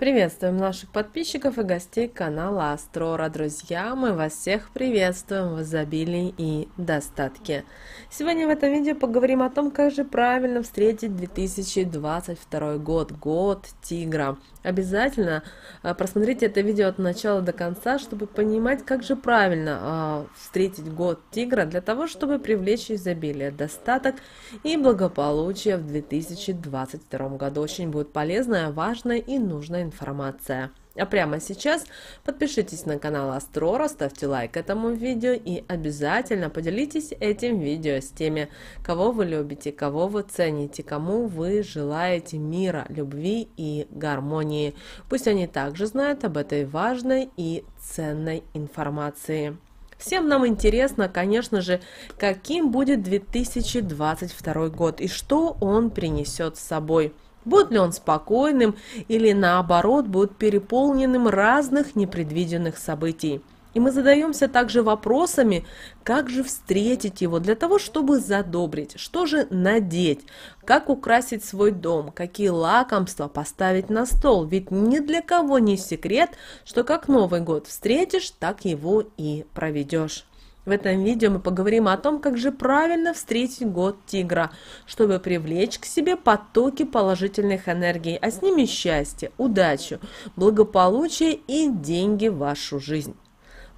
Приветствуем наших подписчиков и гостей канала Астрора. Друзья, мы вас всех приветствуем в изобилии и достатке. Сегодня в этом видео поговорим о том, как же правильно встретить 2022 год, год тигра. Обязательно э, просмотрите это видео от начала до конца, чтобы понимать, как же правильно э, встретить год тигра для того, чтобы привлечь изобилие, достаток и благополучие в 2022 году. Очень будет полезная, важная и нужная информация информация. А прямо сейчас подпишитесь на канал Астрора, ставьте лайк этому видео и обязательно поделитесь этим видео с теми, кого вы любите, кого вы цените, кому вы желаете мира, любви и гармонии. Пусть они также знают об этой важной и ценной информации. Всем нам интересно, конечно же, каким будет 2022 год и что он принесет с собой – Будет ли он спокойным или наоборот будет переполненным разных непредвиденных событий. И мы задаемся также вопросами, как же встретить его для того, чтобы задобрить, что же надеть, как украсить свой дом, какие лакомства поставить на стол. Ведь ни для кого не секрет, что как Новый год встретишь, так его и проведешь. В этом видео мы поговорим о том, как же правильно встретить год тигра, чтобы привлечь к себе потоки положительных энергий, а с ними счастье, удачу, благополучие и деньги в вашу жизнь.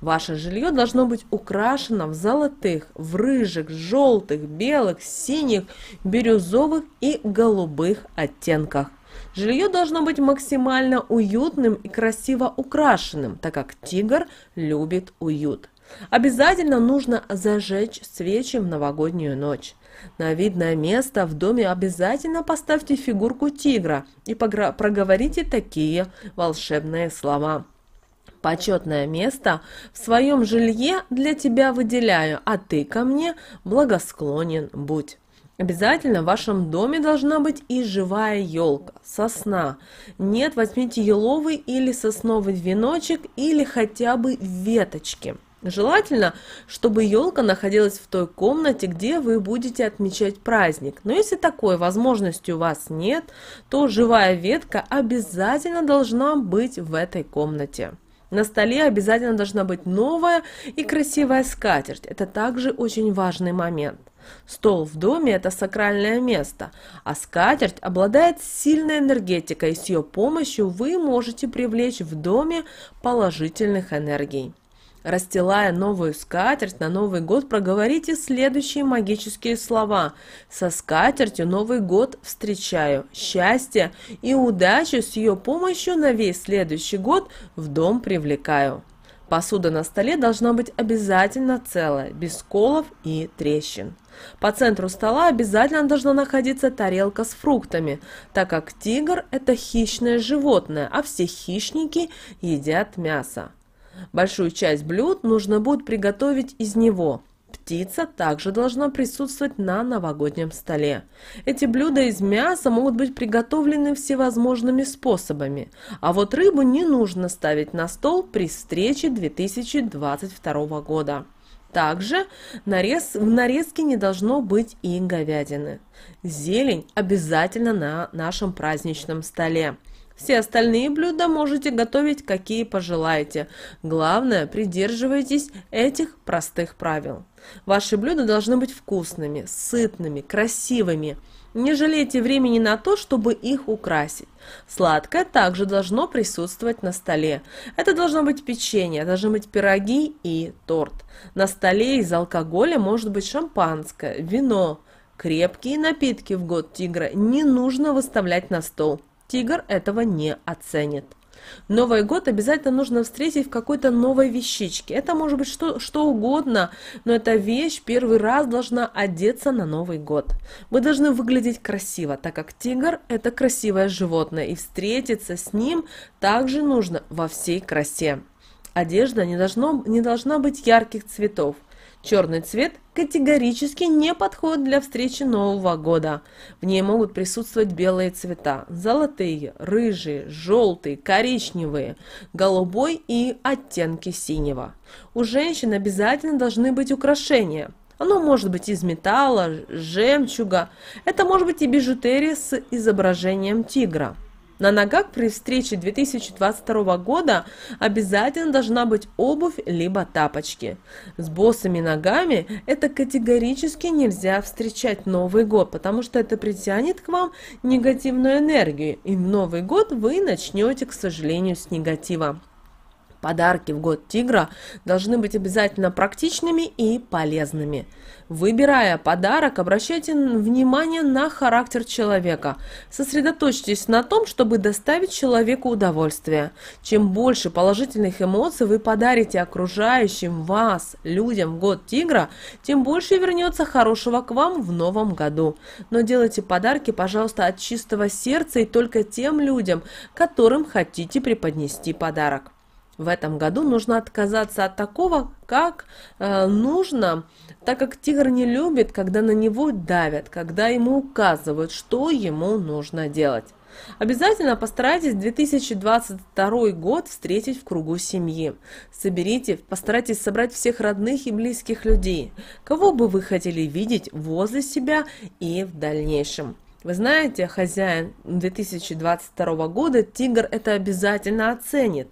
Ваше жилье должно быть украшено в золотых, в рыжих, желтых, белых, синих, бирюзовых и голубых оттенках. Жилье должно быть максимально уютным и красиво украшенным, так как тигр любит уют. Обязательно нужно зажечь свечи в новогоднюю ночь. На видное место в доме обязательно поставьте фигурку тигра и проговорите такие волшебные слова. Почетное место в своем жилье для тебя выделяю, а ты ко мне благосклонен будь. Обязательно в вашем доме должна быть и живая елка, сосна. Нет, возьмите еловый или сосновый веночек или хотя бы веточки. Желательно, чтобы елка находилась в той комнате, где вы будете отмечать праздник. Но если такой возможности у вас нет, то живая ветка обязательно должна быть в этой комнате. На столе обязательно должна быть новая и красивая скатерть. Это также очень важный момент. Стол в доме – это сакральное место, а скатерть обладает сильной энергетикой, и с ее помощью вы можете привлечь в доме положительных энергий. Расстилая новую скатерть на Новый год, проговорите следующие магические слова. Со скатертью Новый год встречаю. Счастье и удачу с ее помощью на весь следующий год в дом привлекаю. Посуда на столе должна быть обязательно целая, без сколов и трещин. По центру стола обязательно должна находиться тарелка с фруктами, так как тигр – это хищное животное, а все хищники едят мясо. Большую часть блюд нужно будет приготовить из него. Птица также должна присутствовать на новогоднем столе. Эти блюда из мяса могут быть приготовлены всевозможными способами, а вот рыбу не нужно ставить на стол при встрече 2022 года. Также нарез, в нарезке не должно быть и говядины. Зелень обязательно на нашем праздничном столе. Все остальные блюда можете готовить, какие пожелаете. Главное, придерживайтесь этих простых правил. Ваши блюда должны быть вкусными, сытными, красивыми. Не жалейте времени на то, чтобы их украсить. Сладкое также должно присутствовать на столе. Это должно быть печенье, должны быть пироги и торт. На столе из алкоголя может быть шампанское, вино. Крепкие напитки в год тигра не нужно выставлять на стол тигр этого не оценит. Новый год обязательно нужно встретить в какой-то новой вещичке. Это может быть что, что угодно, но эта вещь первый раз должна одеться на Новый год. Мы должны выглядеть красиво, так как тигр – это красивое животное, и встретиться с ним также нужно во всей красе. Одежда не, должно, не должна быть ярких цветов – Черный цвет категорически не подходит для встречи Нового года. В ней могут присутствовать белые цвета – золотые, рыжие, желтые, коричневые, голубой и оттенки синего. У женщин обязательно должны быть украшения. Оно может быть из металла, жемчуга, это может быть и бижутерия с изображением тигра. На ногах при встрече 2022 года обязательно должна быть обувь либо тапочки. С босыми ногами это категорически нельзя встречать Новый год, потому что это притянет к вам негативную энергию, и Новый год вы начнете, к сожалению, с негатива. Подарки в год тигра должны быть обязательно практичными и полезными. Выбирая подарок, обращайте внимание на характер человека. Сосредоточьтесь на том, чтобы доставить человеку удовольствие. Чем больше положительных эмоций вы подарите окружающим вас, людям в год тигра, тем больше вернется хорошего к вам в новом году. Но делайте подарки, пожалуйста, от чистого сердца и только тем людям, которым хотите преподнести подарок в этом году нужно отказаться от такого, как э, нужно, так как тигр не любит, когда на него давят, когда ему указывают, что ему нужно делать. Обязательно постарайтесь 2022 год встретить в кругу семьи. Соберите, постарайтесь собрать всех родных и близких людей, кого бы вы хотели видеть возле себя и в дальнейшем. Вы знаете, хозяин 2022 года, тигр это обязательно оценит.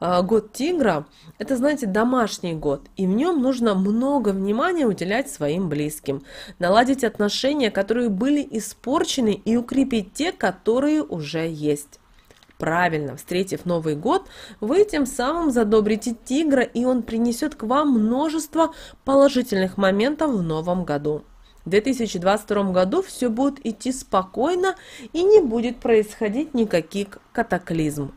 А, год тигра – это, знаете, домашний год, и в нем нужно много внимания уделять своим близким, наладить отношения, которые были испорчены, и укрепить те, которые уже есть. Правильно, встретив Новый год, вы тем самым задобрите тигра, и он принесет к вам множество положительных моментов в новом году. В 2022 году все будет идти спокойно и не будет происходить никаких катаклизм.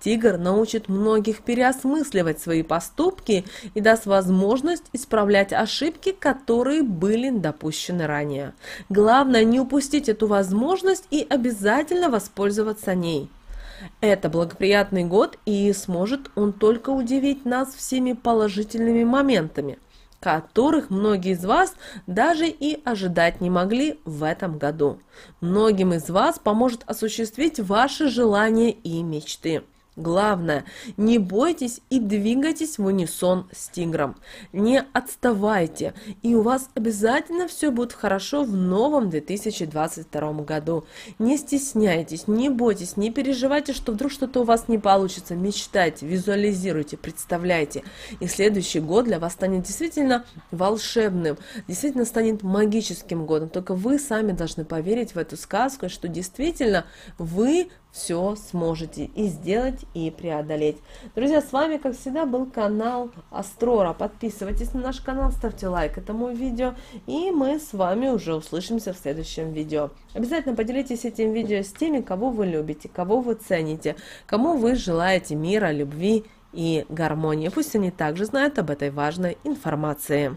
Тигр научит многих переосмысливать свои поступки и даст возможность исправлять ошибки, которые были допущены ранее. Главное не упустить эту возможность и обязательно воспользоваться ней. Это благоприятный год и сможет он только удивить нас всеми положительными моментами которых многие из вас даже и ожидать не могли в этом году. Многим из вас поможет осуществить ваши желания и мечты. Главное, не бойтесь и двигайтесь в унисон с тигром. Не отставайте, и у вас обязательно все будет хорошо в новом 2022 году. Не стесняйтесь, не бойтесь, не переживайте, что вдруг что-то у вас не получится. Мечтайте, визуализируйте, представляйте. И следующий год для вас станет действительно волшебным, действительно станет магическим годом. Только вы сами должны поверить в эту сказку, что действительно вы все сможете и сделать, и преодолеть. Друзья, с вами, как всегда, был канал Астрора. Подписывайтесь на наш канал, ставьте лайк этому видео, и мы с вами уже услышимся в следующем видео. Обязательно поделитесь этим видео с теми, кого вы любите, кого вы цените, кому вы желаете мира, любви и гармонии. Пусть они также знают об этой важной информации.